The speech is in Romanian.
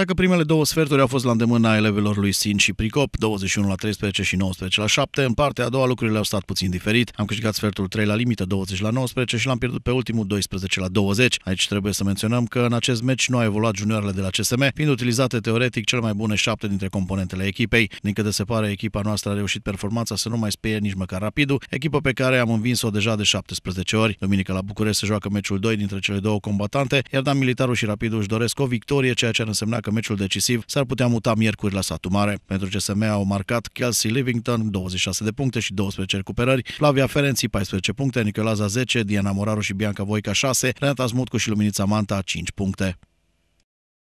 Dacă primele două sferturi au fost la îndemâna elevelor lui Sin și Pricop, 21 la 13 și 19 la 7, în partea a doua lucrurile au stat puțin diferit. Am câștigat sfertul 3 la limită, 20 la 19 și l-am pierdut pe ultimul 12 la 20. Aici trebuie să menționăm că în acest meci nu a evoluat juniorele de la CSM, fiind utilizate teoretic cele mai bune șapte dintre componentele echipei. Din câte se pare, echipa noastră a reușit performanța să nu mai spie nici măcar rapidul, echipă pe care am învins-o deja de 17 ori. Duminică la București se joacă meciul 2 dintre cele două combatante, iar Dan Militarul și Rapidul își doresc o victorie, ceea ce ar însemna dacă meciul decisiv s-ar putea muta miercuri la Satu Mare. Pentru CSM au marcat Kelsey Livington 26 de puncte și 12 recuperări, Flavia Ferenții 14 puncte, Nicolaza 10, Diana Moraru și Bianca Voica 6, Renata Smutcu și Luminița Manta 5 puncte.